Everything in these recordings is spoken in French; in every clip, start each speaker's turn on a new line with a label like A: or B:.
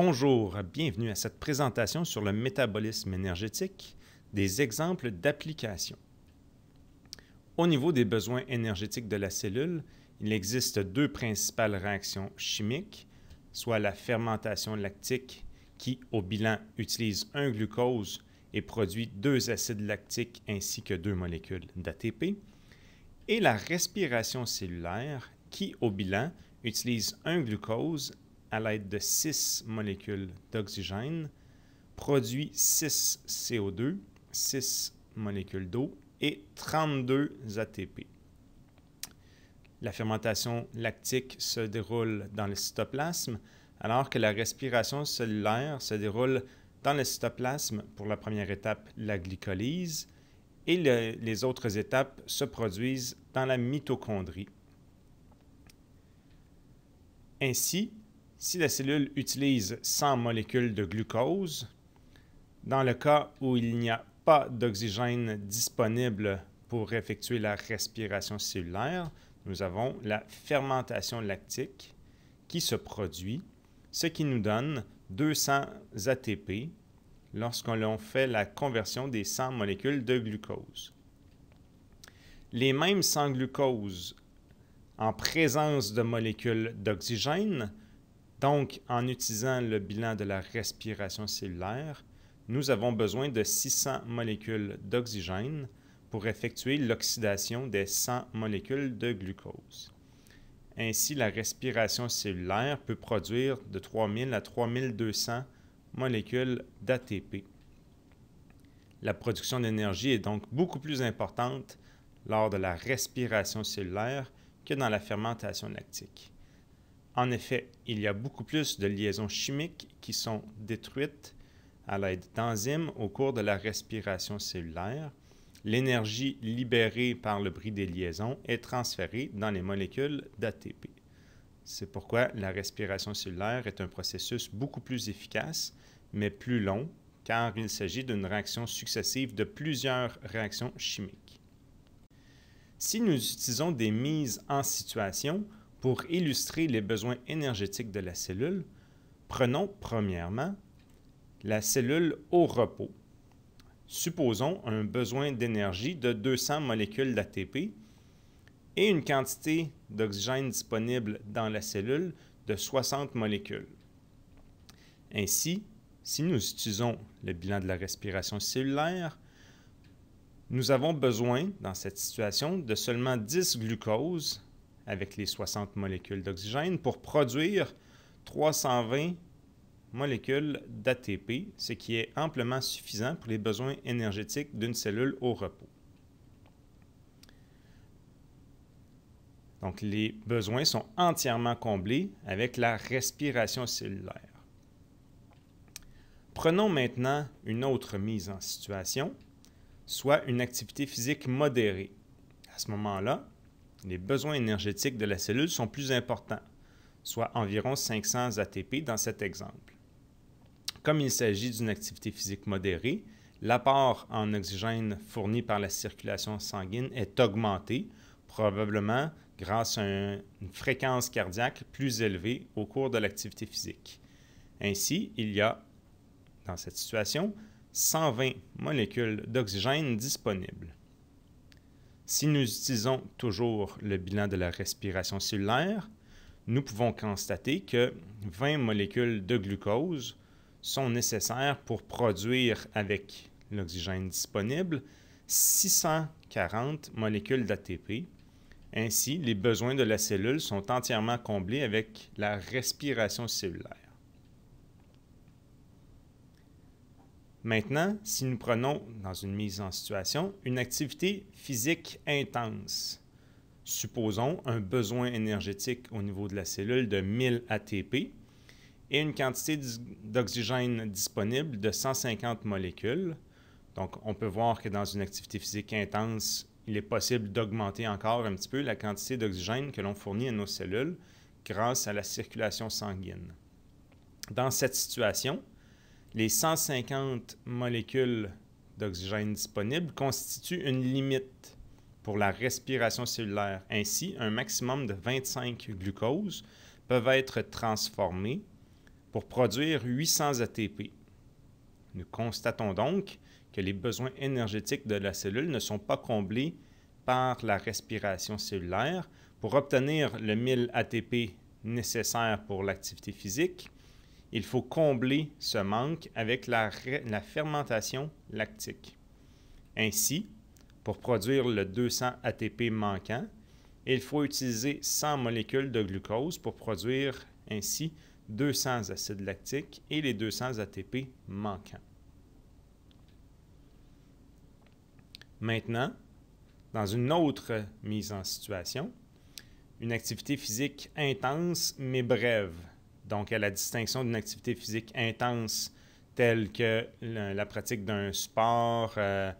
A: Bonjour, bienvenue à cette présentation sur le métabolisme énergétique, des exemples d'applications. Au niveau des besoins énergétiques de la cellule, il existe deux principales réactions chimiques, soit la fermentation lactique qui, au bilan, utilise un glucose et produit deux acides lactiques ainsi que deux molécules d'ATP, et la respiration cellulaire qui, au bilan, utilise un glucose à l'aide de 6 molécules d'oxygène, produit 6 CO2, 6 molécules d'eau et 32 ATP. La fermentation lactique se déroule dans le cytoplasme, alors que la respiration cellulaire se déroule dans le cytoplasme pour la première étape, la glycolyse, et les autres étapes se produisent dans la mitochondrie. Ainsi, si la cellule utilise 100 molécules de glucose, dans le cas où il n'y a pas d'oxygène disponible pour effectuer la respiration cellulaire, nous avons la fermentation lactique qui se produit, ce qui nous donne 200 ATP lorsqu'on fait la conversion des 100 molécules de glucose. Les mêmes 100 glucose en présence de molécules d'oxygène donc, en utilisant le bilan de la respiration cellulaire, nous avons besoin de 600 molécules d'oxygène pour effectuer l'oxydation des 100 molécules de glucose. Ainsi, la respiration cellulaire peut produire de 3000 à 3200 molécules d'ATP. La production d'énergie est donc beaucoup plus importante lors de la respiration cellulaire que dans la fermentation lactique. En effet, il y a beaucoup plus de liaisons chimiques qui sont détruites à l'aide d'enzymes au cours de la respiration cellulaire. L'énergie libérée par le bris des liaisons est transférée dans les molécules d'ATP. C'est pourquoi la respiration cellulaire est un processus beaucoup plus efficace, mais plus long, car il s'agit d'une réaction successive de plusieurs réactions chimiques. Si nous utilisons des mises en situation, pour illustrer les besoins énergétiques de la cellule, prenons premièrement la cellule au repos. Supposons un besoin d'énergie de 200 molécules d'ATP et une quantité d'oxygène disponible dans la cellule de 60 molécules. Ainsi, si nous utilisons le bilan de la respiration cellulaire, nous avons besoin, dans cette situation, de seulement 10 glucoses avec les 60 molécules d'oxygène pour produire 320 molécules d'ATP, ce qui est amplement suffisant pour les besoins énergétiques d'une cellule au repos. Donc les besoins sont entièrement comblés avec la respiration cellulaire. Prenons maintenant une autre mise en situation, soit une activité physique modérée. À ce moment-là, les besoins énergétiques de la cellule sont plus importants, soit environ 500 ATP dans cet exemple. Comme il s'agit d'une activité physique modérée, l'apport en oxygène fourni par la circulation sanguine est augmenté, probablement grâce à une fréquence cardiaque plus élevée au cours de l'activité physique. Ainsi, il y a, dans cette situation, 120 molécules d'oxygène disponibles. Si nous utilisons toujours le bilan de la respiration cellulaire, nous pouvons constater que 20 molécules de glucose sont nécessaires pour produire avec l'oxygène disponible 640 molécules d'ATP. Ainsi, les besoins de la cellule sont entièrement comblés avec la respiration cellulaire. Maintenant, si nous prenons, dans une mise en situation, une activité physique intense, supposons un besoin énergétique au niveau de la cellule de 1000 ATP et une quantité d'oxygène disponible de 150 molécules. Donc, on peut voir que dans une activité physique intense, il est possible d'augmenter encore un petit peu la quantité d'oxygène que l'on fournit à nos cellules grâce à la circulation sanguine. Dans cette situation, les 150 molécules d'oxygène disponibles constituent une limite pour la respiration cellulaire. Ainsi, un maximum de 25 glucoses peuvent être transformés pour produire 800 ATP. Nous constatons donc que les besoins énergétiques de la cellule ne sont pas comblés par la respiration cellulaire. Pour obtenir le 1000 ATP nécessaire pour l'activité physique, il faut combler ce manque avec la, fermentation lactique. Ainsi, pour produire le 200 ATP manquant, il faut utiliser 100 molécules de glucose pour produire ainsi 200 acides lactiques et les 200 ATP manquants. Maintenant, dans une autre mise en situation, une activité physique intense mais brève donc à la distinction d'une activité physique intense telle que la, pratique d'un sport euh,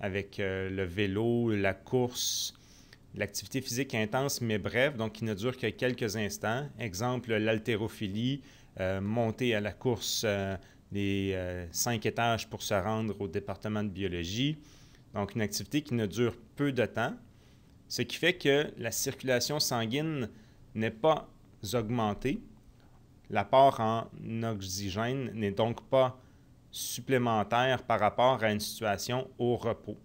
A: avec euh, le vélo, la course, l'activité physique intense mais brève, donc qui ne dure que quelques instants. Exemple, l'haltérophilie, euh, monter à la course des cinq étages pour se rendre au département de biologie. Donc une activité qui ne dure peu de temps, ce qui fait que la circulation sanguine n'est pas augmentée, L'apport en oxygène n'est donc pas supplémentaire par rapport à une situation au repos.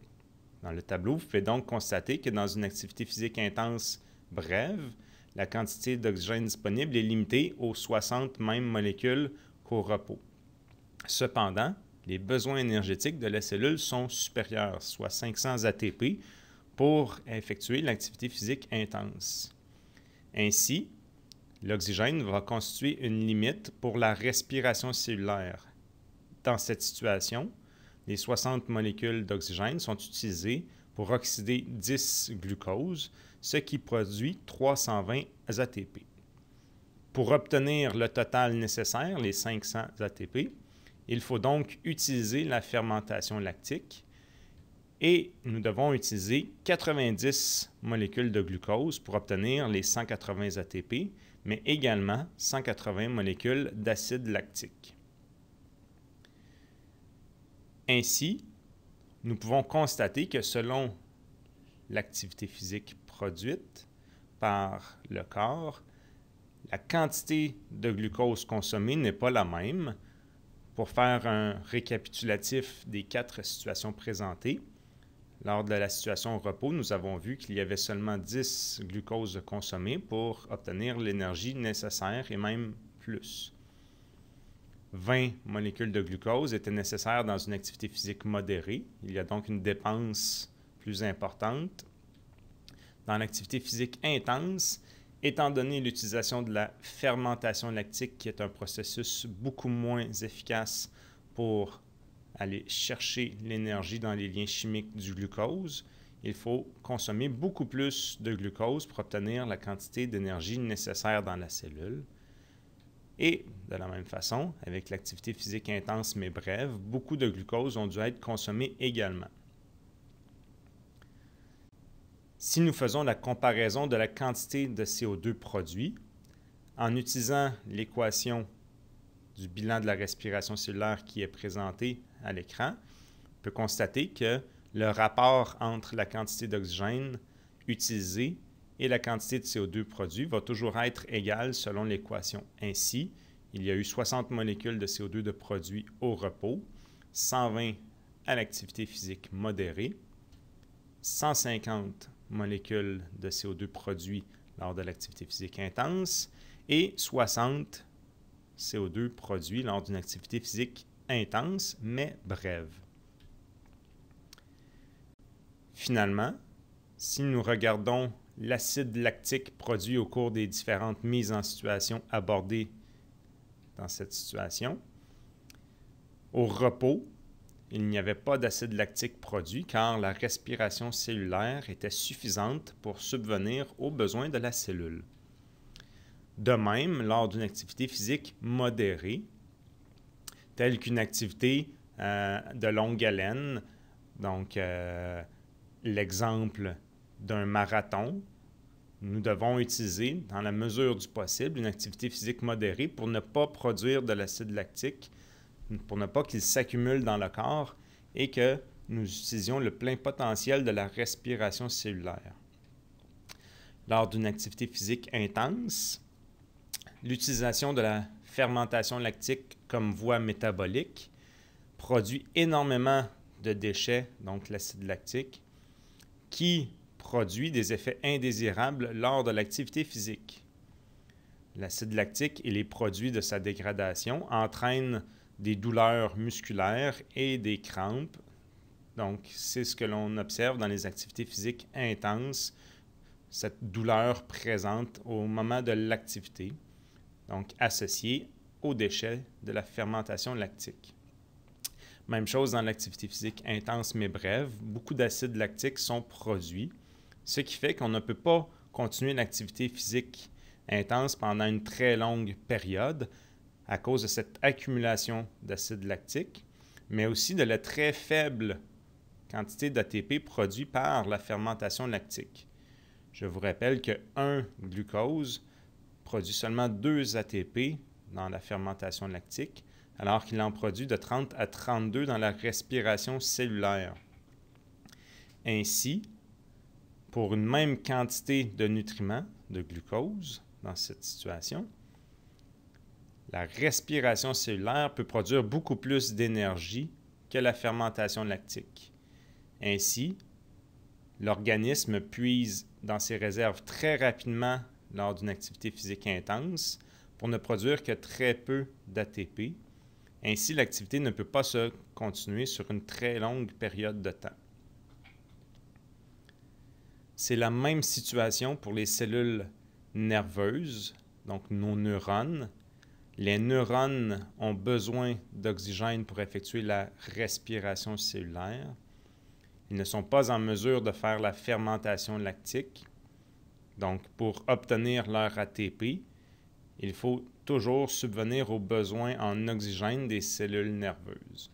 A: Dans le tableau, vous pouvez donc constater que dans une activité physique intense brève, la quantité d'oxygène disponible est limitée aux 60 mêmes molécules qu'au repos. Cependant, les besoins énergétiques de la cellule sont supérieurs, soit 500 ATP, pour effectuer l'activité physique intense. Ainsi, L'oxygène va constituer une limite pour la respiration cellulaire. Dans cette situation, les 60 molécules d'oxygène sont utilisées pour oxyder 10 glucoses, ce qui produit 320 ATP. Pour obtenir le total nécessaire, les 500 ATP, il faut donc utiliser la fermentation lactique, et nous devons utiliser 90 molécules de glucose pour obtenir les 180 ATP, mais également 180 molécules d'acide lactique. Ainsi, nous pouvons constater que selon l'activité physique produite par le corps, la quantité de glucose consommée n'est pas la même. Pour faire un récapitulatif des quatre situations présentées, lors de la situation au repos, nous avons vu qu'il y avait seulement 10 glucose consommés pour obtenir l'énergie nécessaire et même plus. 20 molécules de glucose étaient nécessaires dans une activité physique modérée. Il y a donc une dépense plus importante. Dans l'activité physique intense, étant donné l'utilisation de la fermentation lactique, qui est un processus beaucoup moins efficace pour aller chercher l'énergie dans les liens chimiques du glucose, il faut consommer beaucoup plus de glucose pour obtenir la quantité d'énergie nécessaire dans la cellule. Et de la même façon, avec l'activité physique intense mais brève, beaucoup de glucose ont dû être consommés également. Si nous faisons la comparaison de la quantité de CO2 produit, en utilisant l'équation du bilan de la respiration cellulaire qui est présentée à l'écran, on peut constater que le rapport entre la quantité d'oxygène utilisée et la quantité de CO2 produit va toujours être égal selon l'équation. Ainsi, il y a eu 60 molécules de CO2 de produit au repos, 120 à l'activité physique modérée, 150 molécules de CO2 produit lors de l'activité physique intense et 60 CO2 produits lors d'une activité physique intense mais brève. Finalement, si nous regardons l'acide lactique produit au cours des différentes mises en situation abordées dans cette situation, au repos, il n'y avait pas d'acide lactique produit car la respiration cellulaire était suffisante pour subvenir aux besoins de la cellule. De même, lors d'une activité physique modérée, telle qu'une activité euh, de longue haleine. Donc, euh, l'exemple d'un marathon, nous devons utiliser, dans la mesure du possible, une activité physique modérée pour ne pas produire de l'acide lactique, pour ne pas qu'il s'accumule dans le corps et que nous utilisions le plein potentiel de la respiration cellulaire. Lors d'une activité physique intense, l'utilisation de la fermentation lactique comme voie métabolique, produit énormément de déchets, donc l'acide lactique, qui produit des effets indésirables lors de l'activité physique. L'acide lactique et les produits de sa dégradation entraînent des douleurs musculaires et des crampes. Donc, c'est ce que l'on observe dans les activités physiques intenses, cette douleur présente au moment de l'activité donc associé aux déchets de la fermentation lactique. Même chose dans l'activité physique intense mais brève, beaucoup d'acides lactiques sont produits, ce qui fait qu'on ne peut pas continuer une activité physique intense pendant une très longue période à cause de cette accumulation d'acides lactiques, mais aussi de la très faible quantité d'ATP produit par la fermentation lactique. Je vous rappelle que 1 glucose produit seulement 2 ATP dans la fermentation lactique, alors qu'il en produit de 30 à 32 dans la respiration cellulaire. Ainsi, pour une même quantité de nutriments, de glucose, dans cette situation, la respiration cellulaire peut produire beaucoup plus d'énergie que la fermentation lactique. Ainsi, l'organisme puise dans ses réserves très rapidement lors d'une activité physique intense pour ne produire que très peu d'ATP. Ainsi, l'activité ne peut pas se continuer sur une très longue période de temps. C'est la même situation pour les cellules nerveuses, donc nos neurones. Les neurones ont besoin d'oxygène pour effectuer la respiration cellulaire. Ils ne sont pas en mesure de faire la fermentation lactique donc, pour obtenir leur ATP, il faut toujours subvenir aux besoins en oxygène des cellules nerveuses.